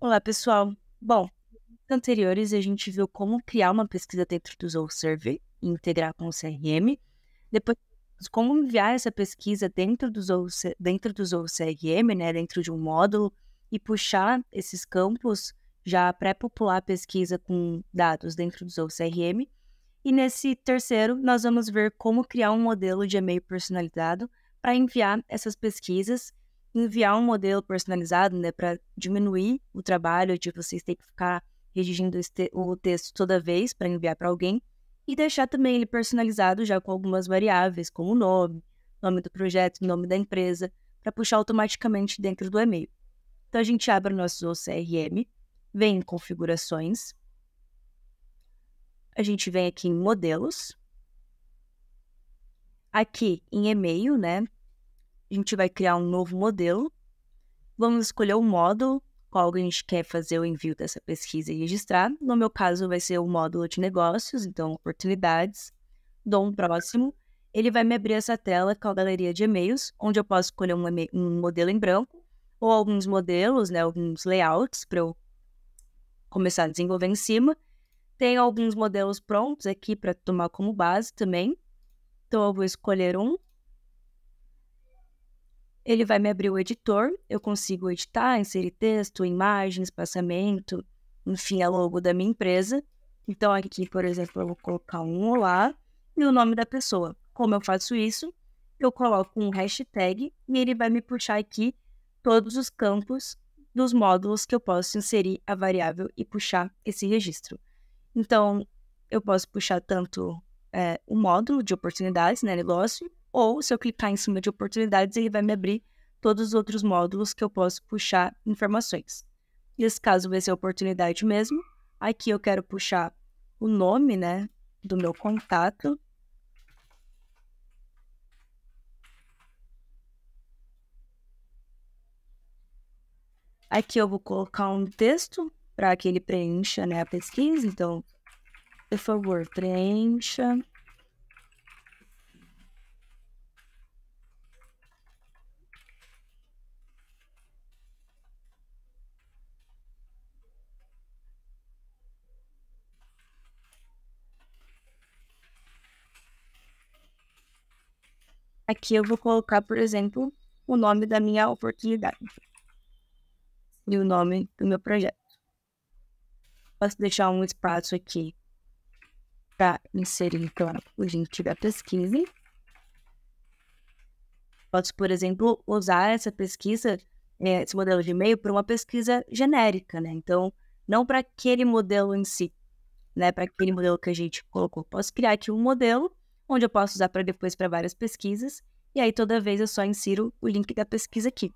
Olá, pessoal. Bom, anteriores a gente viu como criar uma pesquisa dentro do Zoho Survey e integrar com o CRM. Depois, como enviar essa pesquisa dentro do Zoho, dentro do Zoho CRM, né, dentro de um módulo e puxar esses campos já pré-popular a pesquisa com dados dentro do Zoho CRM. E nesse terceiro, nós vamos ver como criar um modelo de e-mail personalizado para enviar essas pesquisas enviar um modelo personalizado, né, para diminuir o trabalho de vocês ter que ficar redigindo o texto toda vez para enviar para alguém e deixar também ele personalizado já com algumas variáveis, como o nome, nome do projeto, nome da empresa, para puxar automaticamente dentro do e-mail. Então a gente abre o nosso CRM, vem em configurações, a gente vem aqui em modelos, aqui em e-mail, né? a gente vai criar um novo modelo. Vamos escolher o módulo qual a gente quer fazer o envio dessa pesquisa e registrar. No meu caso, vai ser o módulo de negócios, então oportunidades. Dou um próximo. Ele vai me abrir essa tela com a galeria de e-mails, onde eu posso escolher um, um modelo em branco ou alguns modelos, né, alguns layouts para eu começar a desenvolver em cima. Tem alguns modelos prontos aqui para tomar como base também. Então, eu vou escolher um ele vai me abrir o editor, eu consigo editar, inserir texto, imagem, espaçamento, enfim, a logo da minha empresa. Então, aqui, por exemplo, eu vou colocar um olá e o nome da pessoa. Como eu faço isso? Eu coloco um hashtag e ele vai me puxar aqui todos os campos dos módulos que eu posso inserir a variável e puxar esse registro. Então, eu posso puxar tanto é, o módulo de oportunidades, né, negócio, ou, se eu clicar em cima de oportunidades, ele vai me abrir todos os outros módulos que eu posso puxar informações. Nesse caso, vai ser oportunidade mesmo. Aqui eu quero puxar o nome, né, do meu contato. Aqui eu vou colocar um texto para que ele preencha né, a pesquisa. Então, por favor, preencha Aqui eu vou colocar, por exemplo, o nome da minha oportunidade e o nome do meu projeto. Posso deixar um espaço aqui para inserir então, o link da pesquisa. Posso, por exemplo, usar essa pesquisa, é, esse modelo de e-mail, para uma pesquisa genérica, né? Então, não para aquele modelo em si, né? Para aquele modelo que a gente colocou. Posso criar aqui um modelo onde eu posso usar para depois para várias pesquisas. E aí toda vez eu só insiro o link da pesquisa aqui.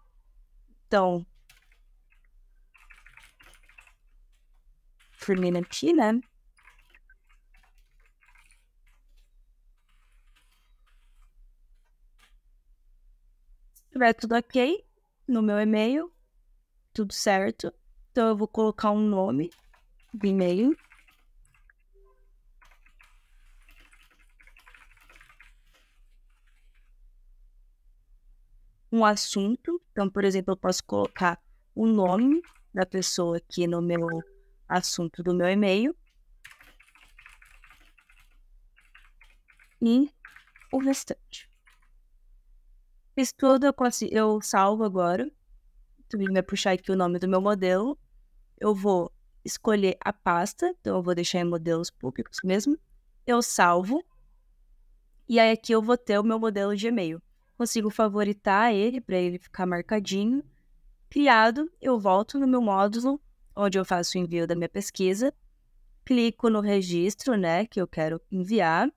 Então, Firmina aqui, né? Tiver tudo ok no meu e-mail, tudo certo. Então eu vou colocar um nome de e-mail um assunto. Então, por exemplo, eu posso colocar o nome da pessoa aqui no meu assunto do meu e-mail. E o restante. Fiz tudo, eu, consigo, eu salvo agora. Tu vai puxar aqui o nome do meu modelo. Eu vou escolher a pasta, então eu vou deixar em modelos públicos mesmo. Eu salvo. E aí aqui eu vou ter o meu modelo de e-mail consigo favoritar ele para ele ficar marcadinho. Criado, eu volto no meu módulo, onde eu faço o envio da minha pesquisa, clico no registro, né, que eu quero enviar,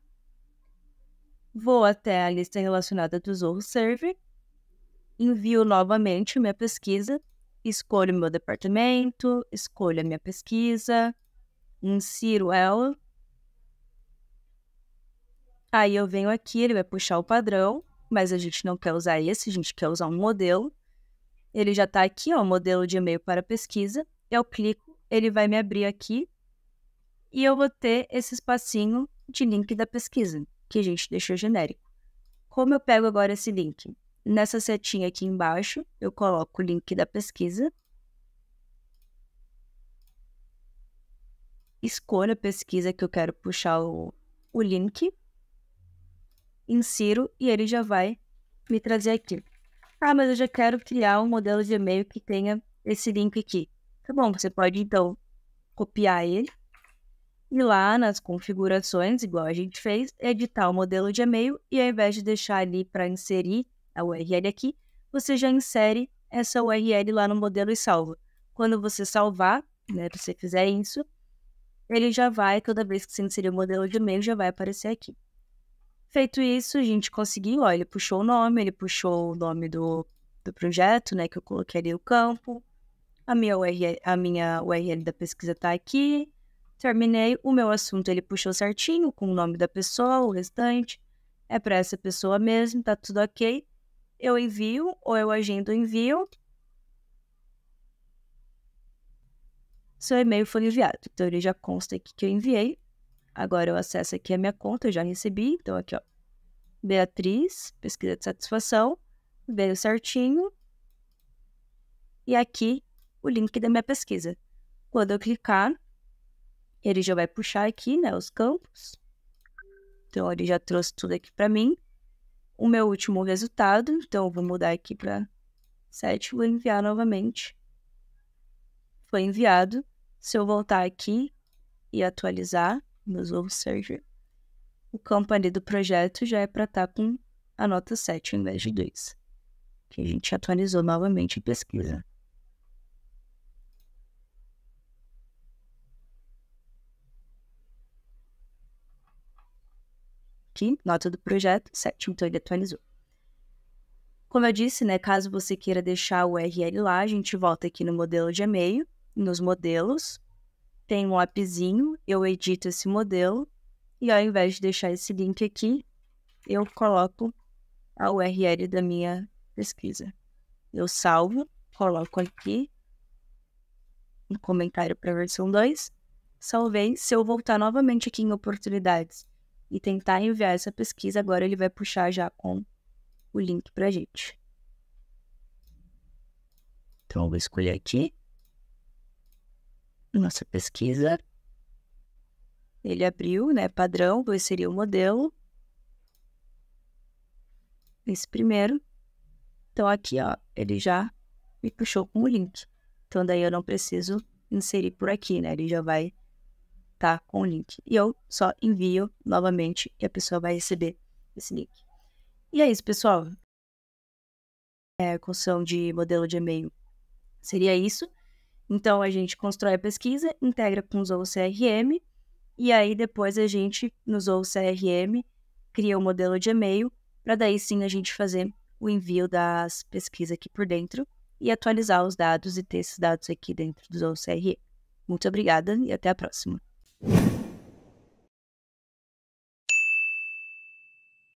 vou até a lista relacionada do Zorro Server, envio novamente minha pesquisa, escolho meu departamento, escolho a minha pesquisa, insiro ela. Aí eu venho aqui, ele vai puxar o padrão mas a gente não quer usar esse, a gente quer usar um modelo. Ele já está aqui, ó, o modelo de e-mail para pesquisa. Eu clico, ele vai me abrir aqui e eu vou ter esse espacinho de link da pesquisa, que a gente deixou genérico. Como eu pego agora esse link? Nessa setinha aqui embaixo, eu coloco o link da pesquisa. Escolho a pesquisa que eu quero puxar o, o link insiro e ele já vai me trazer aqui. Ah, mas eu já quero criar um modelo de e-mail que tenha esse link aqui. Tá bom, você pode então copiar ele e lá nas configurações, igual a gente fez, editar o modelo de e-mail e ao invés de deixar ali para inserir a URL aqui, você já insere essa URL lá no modelo e salva. Quando você salvar, né, se você fizer isso, ele já vai, toda vez que você inserir o modelo de e-mail, já vai aparecer aqui. Feito isso, a gente conseguiu, ó, ele puxou o nome, ele puxou o nome do, do projeto, né, que eu coloquei ali o campo. A minha, URL, a minha URL da pesquisa tá aqui. Terminei, o meu assunto ele puxou certinho, com o nome da pessoa, o restante. É para essa pessoa mesmo, tá tudo ok. Eu envio, ou eu agendo o envio. Seu e-mail foi enviado. Então ele já consta aqui que eu enviei. Agora eu acesso aqui a minha conta, eu já recebi. Então, aqui, ó. Beatriz, pesquisa de satisfação. Veio certinho. E aqui o link da minha pesquisa. Quando eu clicar, ele já vai puxar aqui, né, os campos. Então, ele já trouxe tudo aqui para mim. O meu último resultado, então, vou mudar aqui para 7, vou enviar novamente. Foi enviado. Se eu voltar aqui e atualizar, meus ovos, Sergio. o campo ali do projeto já é para estar tá com a nota 7 em vez de 2, que a gente atualizou novamente em pesquisa. Aqui, nota do projeto 7, então ele atualizou. Como eu disse, né, caso você queira deixar o URL lá, a gente volta aqui no modelo de e-mail, nos modelos, tem um appzinho, eu edito esse modelo e ao invés de deixar esse link aqui, eu coloco a URL da minha pesquisa. Eu salvo, coloco aqui um comentário para a versão 2. Salvei. Se eu voltar novamente aqui em oportunidades e tentar enviar essa pesquisa, agora ele vai puxar já com o link para gente. Então, eu vou escolher aqui nossa pesquisa. Ele abriu, né? Padrão, dois seria o modelo. Esse primeiro. Então, aqui, ó, ele já me puxou com o link. Então, daí eu não preciso inserir por aqui, né? Ele já vai estar tá com o link. E eu só envio novamente e a pessoa vai receber esse link. E é isso, pessoal. É, construção de modelo de e-mail seria isso. Então a gente constrói a pesquisa, integra com o Zoho CRM e aí depois a gente no Zoho CRM cria o um modelo de e-mail para daí sim a gente fazer o envio das pesquisas aqui por dentro e atualizar os dados e ter esses dados aqui dentro do Zoho CRM. Muito obrigada e até a próxima.